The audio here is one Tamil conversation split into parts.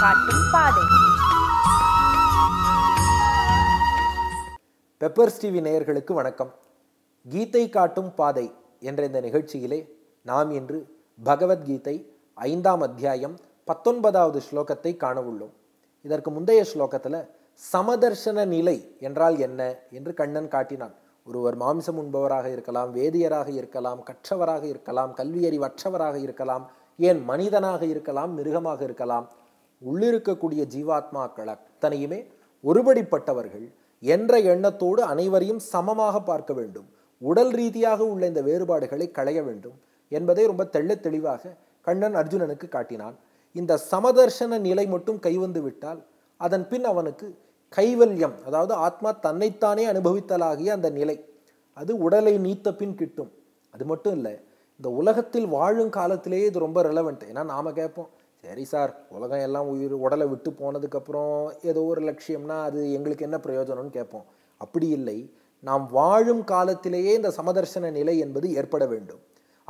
காட்டும் பாதை பெப்பர்ஸ் டிவி நேயர்களுக்கு வணக்கம் கீதை காட்டும் பாதை என்ற இந்த நிகழ்ச்சியிலே நாம் இன்று பகவத்கீதை ஐந்தாம் அத்தியாயம் பத்தொன்பதாவது ஸ்லோகத்தை காணவுள்ளோம் இதற்கு முந்தைய ஸ்லோகத்தில் சமதர்ஷன நிலை என்றால் என்ன என்று கண்ணன் காட்டினான் ஒருவர் மாம்சம் உண்பவராக இருக்கலாம் வேதியராக இருக்கலாம் கற்றவராக இருக்கலாம் கல்வியறிவற்றவராக இருக்கலாம் ஏன் மனிதனாக இருக்கலாம் மிருகமாக இருக்கலாம் உள்ளிருக்கக்கூடிய ஜீவாத்மாக்கள் அத்தனையுமே ஒருபடிப்பட்டவர்கள் என்ற எண்ணத்தோடு அனைவரையும் சமமாக பார்க்க வேண்டும் உடல் ரீதியாக உள்ள இந்த வேறுபாடுகளை களைய வேண்டும் என்பதை ரொம்ப தெள்ள தெளிவாக கண்ணன் அர்ஜுனனுக்கு காட்டினான் இந்த சமதர்ஷன நிலை மட்டும் கைவந்து விட்டால் அதன் பின் அவனுக்கு கைவல்யம் அதாவது ஆத்மா தன்னைத்தானே அனுபவித்தலாகிய அந்த நிலை அது உடலை நீத்த பின் கிட்டும் அது மட்டும் இல்லை இந்த உலகத்தில் வாழும் காலத்திலேயே இது ரொம்ப ரெலவெண்ட் ஏன்னா நாம் கேட்போம் சரி சார் உலகம் எல்லாம் உயிர் உடலை விட்டு போனதுக்கப்புறம் ஏதோ ஒரு லட்சியம்னா அது எங்களுக்கு என்ன பிரயோஜனம்னு கேட்போம் அப்படி இல்லை நாம் வாழும் காலத்திலேயே இந்த சமதர்சன நிலை என்பது ஏற்பட வேண்டும்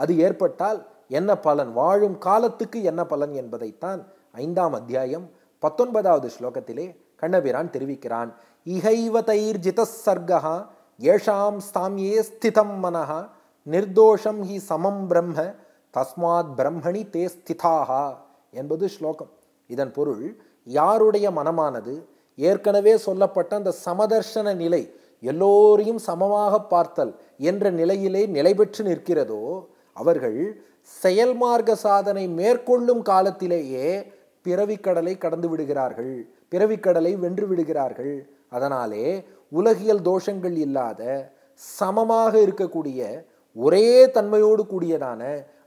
அது ஏற்பட்டால் என்ன பலன் வாழும் காலத்துக்கு என்ன பலன் என்பதைத்தான் ஐந்தாம் அத்தியாயம் பத்தொன்பதாவது ஸ்லோகத்திலே கண்ணபிரான் தெரிவிக்கிறான் இகைவ தைர்ஜித சர்க்கா ஏஷாம் ஸ்தாமியே ஸ்திதம் மனஹா நிர்தோஷம் ஹி சமம் பிரம்ம தஸ்மாத் பிரம்மணி தே ஸ்திதாகா என்பது ஸ்லோகம் இதன் பொருள் யாருடைய மனமானது ஏற்கனவே சொல்லப்பட்ட அந்த சமதர்ஷன நிலை எல்லோரையும் சமமாக பார்த்தல் என்ற நிலையிலே நிலை பெற்று நிற்கிறதோ அவர்கள் செயல்மார்க்க சாதனை மேற்கொள்ளும் காலத்திலேயே பிறவிக்கடலை கடந்து விடுகிறார்கள் பிறவிக்கடலை வென்று விடுகிறார்கள் அதனாலே உலகியல் தோஷங்கள் இல்லாத சமமாக இருக்கக்கூடிய ஒரே தன்மையோடு கூடியதான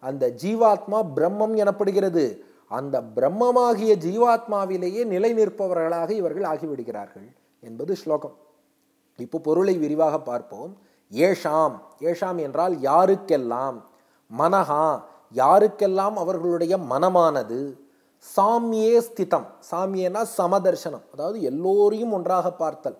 அந்த ஜீவாத்மா பிரம்மம் எனப்படுகிறது அந்த பிரம்மமாகிய ஜீவாத்மாவிலேயே நிலை நிற்பவர்களாக இவர்கள் ஆகிவிடுகிறார்கள் என்பது ஸ்லோகம் இப்போ பொருளை விரிவாக பார்ப்போம் ஏஷாம் ஏஷாம் என்றால் யாருக்கெல்லாம் மனஹா யாருக்கெல்லாம் அவர்களுடைய மனமானது சாமியே ஸ்திதம் சாமியனா சமதர்சனம் அதாவது எல்லோரையும் ஒன்றாக பார்த்தல்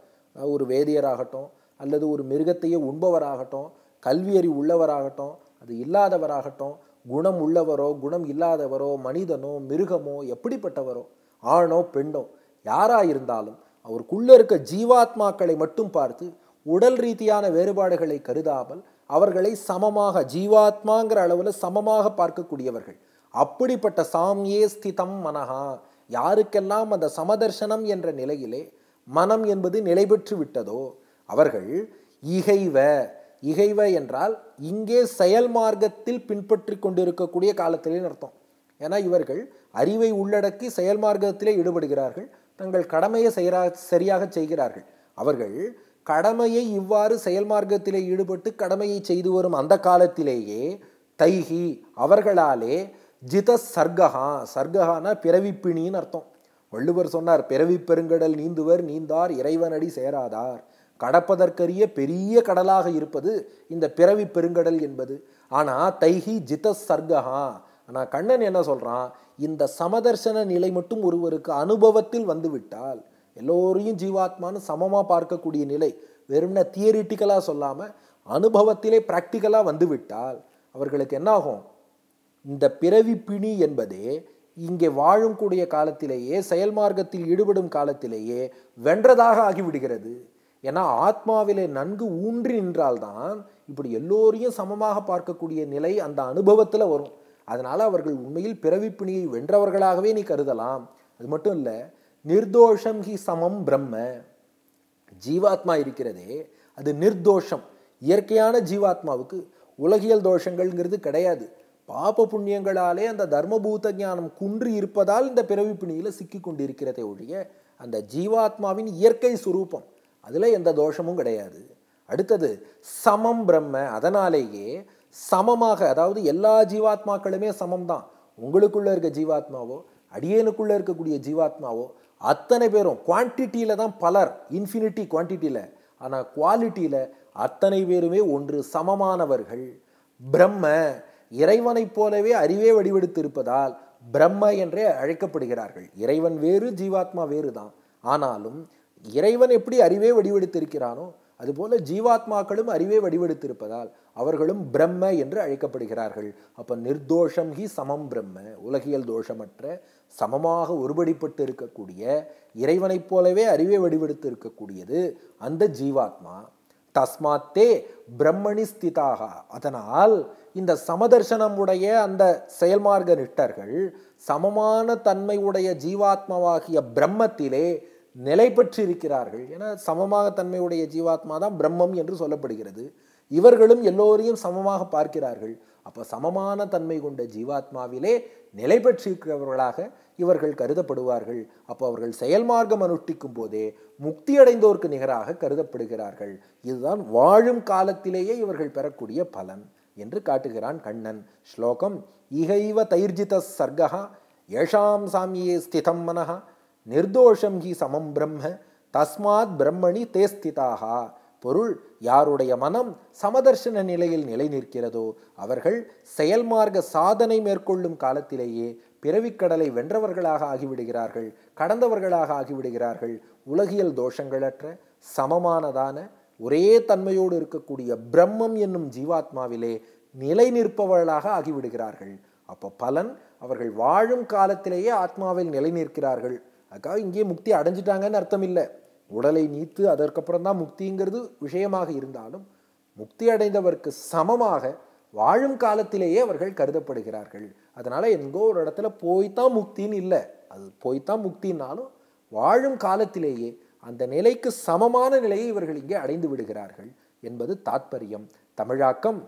ஒரு வேதியராகட்டும் அல்லது ஒரு மிருகத்தையே உண்பவராகட்டும் கல்வியறி உள்ளவராகட்டும் அது இல்லாதவராகட்டும் குணம் உள்ளவரோ குணம் இல்லாதவரோ மனிதனோ மிருகமோ எப்படிப்பட்டவரோ ஆணோ பெண்ணோ யாராக இருந்தாலும் அவருக்குள்ளே இருக்க ஜீவாத்மாக்களை மட்டும் பார்த்து உடல் ரீதியான வேறுபாடுகளை கருதாமல் அவர்களை சமமாக ஜீவாத்மாங்கிற அளவில் சமமாக பார்க்கக்கூடியவர்கள் அப்படிப்பட்ட சாமியே ஸ்திதம் மனஹா யாருக்கெல்லாம் அந்த சமதர்சனம் என்ற நிலையிலே மனம் என்பது நிலை பெற்று விட்டதோ அவர்கள் இகைவ இகைவ என்றால் இங்கே செயல் மார்க்கத்தில் பின்பற்றி கொண்டிருக்கக்கூடிய காலத்திலேன்னு அர்த்தம் ஏன்னா இவர்கள் அறிவை உள்ளடக்கி செயல் மார்க்கத்திலே ஈடுபடுகிறார்கள் தங்கள் கடமையை செய்கிறா சரியாக செய்கிறார்கள் அவர்கள் கடமையை இவ்வாறு செயல் மார்க்கத்திலே ஈடுபட்டு கடமையை செய்து வரும் அந்த காலத்திலேயே தைகி அவர்களாலே ஜித சர்க்கஹா சர்க்கஹானா பிறவிப்பிணின்னு அர்த்தம் வள்ளுவர் சொன்னார் பிறவி பெருங்கடல் நீந்துவர் நீந்தார் இறைவனடி சேராதார் கடப்பதற்கரிய பெரிய கடலாக இருப்பது இந்த பிறவி பெருங்கடல் என்பது ஆனால் தைஹி ஜித சர்க்கஹா ஆனால் கண்ணன் என்ன சொல்கிறான் இந்த சமதர்சன நிலை மட்டும் ஒருவருக்கு அனுபவத்தில் வந்துவிட்டால் எல்லோரையும் ஜீவாத்மான்னு சமமாக பார்க்கக்கூடிய நிலை வெறும்ன தியரிட்டிக்கலாக சொல்லாமல் அனுபவத்திலே ப்ராக்டிக்கலாக வந்துவிட்டால் அவர்களுக்கு என்னாகும் இந்த பிறவி பிணி என்பதே இங்கே வாழும் கூடிய காலத்திலேயே செயல் மார்க்கத்தில் ஈடுபடும் காலத்திலேயே வென்றதாக ஆகிவிடுகிறது ஏன்னா ஆத்மாவிலே நன்கு ஊன்றி நின்றால்தான் இப்படி எல்லோரையும் சமமாக பார்க்கக்கூடிய நிலை அந்த அனுபவத்தில் வரும் அதனால் அவர்கள் உண்மையில் பிறவிப்பிணியை வென்றவர்களாகவே நீ கருதலாம் அது மட்டும் இல்லை நிர்தோஷம் ஹி சமம் பிரம்ம ஜீவாத்மா இருக்கிறதே அது நிர்தோஷம் இயற்கையான ஜீவாத்மாவுக்கு உலகியல் தோஷங்கள்ங்கிறது கிடையாது பாப புண்ணியங்களாலே அந்த தர்மபூத ஞானம் குன்றி இருப்பதால் இந்த பிறவிப்பிணியில் சிக்கி கொண்டிருக்கிறதே ஒழிய அந்த ஜீவாத்மாவின் இயற்கை சுரூபம் அதில் எந்த தோஷமும் கிடையாது அடுத்தது சமம் பிரம்ம அதனாலேயே சமமாக அதாவது எல்லா ஜீவாத்மாக்களுமே சமம் தான் உங்களுக்குள்ளே இருக்க ஜீவாத்மாவோ அடியேனுக்குள்ளே இருக்கக்கூடிய ஜீவாத்மாவோ அத்தனை பேரும் குவான்டிட்டியில் தான் பலர் இன்ஃபினிட்டி குவான்டிட்டியில் ஆனால் குவாலிட்டியில் அத்தனை பேருமே ஒன்று சமமானவர்கள் பிரம்ம இறைவனைப் போலவே அறிவே வடிவெடுத்திருப்பதால் பிரம்ம என்றே அழைக்கப்படுகிறார்கள் இறைவன் வேறு ஜீவாத்மா வேறு தான் ஆனாலும் இறைவன் எப்படி அறிவே வடிவெடுத்திருக்கிறானோ அதுபோல ஜீவாத்மாக்களும் அறிவே வடிவெடுத்திருப்பதால் அவர்களும் பிரம்ம என்று அழைக்கப்படுகிறார்கள் அப்போ நிர்தோஷம் ஹி சமம் பிரம்ம உலகியல் தோஷமற்ற சமமாக ஒருபடிப்பட்டு இருக்கக்கூடிய இறைவனைப் போலவே அறிவே வடிவெடுத்து இருக்கக்கூடியது அந்த ஜீவாத்மா தஸ்மாத்தே பிரம்மணி ஸ்திதாக அதனால் இந்த சமதர்சனம் உடைய அந்த செயல்மார்க்க நிட்டர்கள் சமமான தன்மை உடைய ஜீவாத்மாவாகிய பிரம்மத்திலே நிலை பெற்று இருக்கிறார்கள் ஏன்னா சமமாக தன்மையுடைய ஜீவாத்மா தான் பிரம்மம் என்று சொல்லப்படுகிறது இவர்களும் எல்லோரையும் சமமாக பார்க்கிறார்கள் அப்போ சமமான தன்மை கொண்ட ஜீவாத்மாவிலே நிலை பெற்றிருக்கிறவர்களாக இவர்கள் கருதப்படுவார்கள் அப்போ அவர்கள் செயல் மார்க்கம் அனுஷ்டிக்கும் போதே முக்தி அடைந்தோருக்கு நிகராக கருதப்படுகிறார்கள் இதுதான் வாழும் காலத்திலேயே இவர்கள் பெறக்கூடிய பலன் என்று காட்டுகிறான் கண்ணன் ஸ்லோகம் இகைவ தைர்ஜித சர்க்கா ஏஷாம் சாமியே ஸ்திதம் மனஹா நிர்தோஷம் ஹி சமம் பிரம்ம தஸ்மாத் பிரம்மணி தேஸ்திதாக பொருள் யாருடைய மனம் சமதர்ஷன நிலையில் நிலை நிற்கிறதோ அவர்கள் செயல்மார்க்க சாதனை மேற்கொள்ளும் காலத்திலேயே பிறவிக்கடலை வென்றவர்களாக ஆகிவிடுகிறார்கள் கடந்தவர்களாக ஆகிவிடுகிறார்கள் உலகியல் தோஷங்களற்ற சமமானதான ஒரே தன்மையோடு இருக்கக்கூடிய பிரம்மம் என்னும் ஜீவாத்மாவிலே நிலை நிற்பவர்களாக ஆகிவிடுகிறார்கள் அப்போ பலன் அவர்கள் வாழும் காலத்திலேயே ஆத்மாவில் நிலை நிற்கிறார்கள் அதுக்காக இங்கேயே முக்தி அடைஞ்சிட்டாங்கன்னு அர்த்தம் இல்லை உடலை நீத்து அதற்கப்புறம் தான் முக்திங்கிறது விஷயமாக இருந்தாலும் முக்தி அடைந்தவருக்கு சமமாக வாழும் காலத்திலேயே அவர்கள் கருதப்படுகிறார்கள் அதனால் எங்கோ ஒரு இடத்துல போய்த்தான் முக்தின்னு இல்லை அது போய்த்தான் முக்தின்னாலும் வாழும் காலத்திலேயே அந்த நிலைக்கு சமமான நிலையை இவர்கள் இங்கே அடைந்து விடுகிறார்கள் என்பது தாத்பரியம் தமிழாக்கம்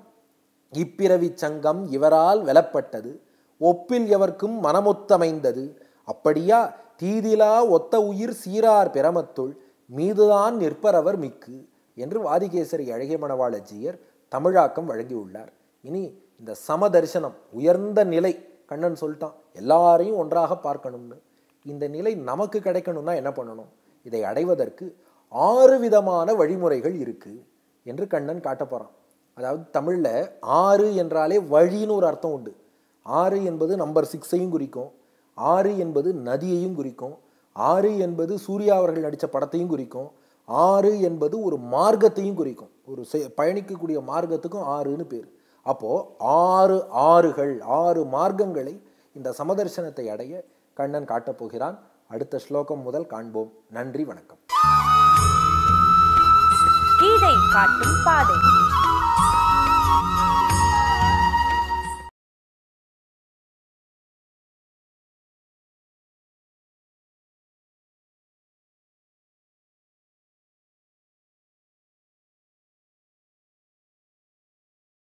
இப்பிறவி சங்கம் இவரால் வெலப்பட்டது ஒப்பில் எவர்க்கும் மனமொத்தமைந்தது அப்படியா தீதிலா ஒத்த உயிர் சீரார் பிரமத்துள் மீதுதான் நிற்பரவர் மிக்கு என்று வாதிகேசரி அழகிய மணவாளஜியர் தமிழாக்கம் வழங்கியுள்ளார் இனி இந்த சமதர்சனம் உயர்ந்த நிலை கண்ணன் சொல்லிட்டான் எல்லாரையும் ஒன்றாக பார்க்கணும்னு இந்த நிலை நமக்கு கிடைக்கணும்னா என்ன பண்ணணும் இதை அடைவதற்கு ஆறு விதமான வழிமுறைகள் இருக்குது என்று கண்ணன் காட்ட போகிறான் அதாவது தமிழில் ஆறு என்றாலே வழின்னு ஒரு அர்த்தம் உண்டு ஆறு என்பது நம்பர் சிக்ஸையும் குறிக்கும் ஆறு என்பது நதியையும் குறிக்கும் ஆறு என்பது சூர்யா அவர்கள் நடித்த படத்தையும் குறிக்கும் ஆறு என்பது ஒரு மார்க்கத்தையும் குறிக்கும் ஒரு பயணிக்கக்கூடிய மார்க்கத்துக்கும் ஆறுன்னு பேர் அப்போது ஆறு ஆறுகள் ஆறு மார்க்கங்களை இந்த சமதர்சனத்தை அடைய கண்ணன் காட்டப்போகிறான் அடுத்த ஸ்லோகம் முதல் காண்போம் நன்றி வணக்கம் கீதை காட்டும் பாதை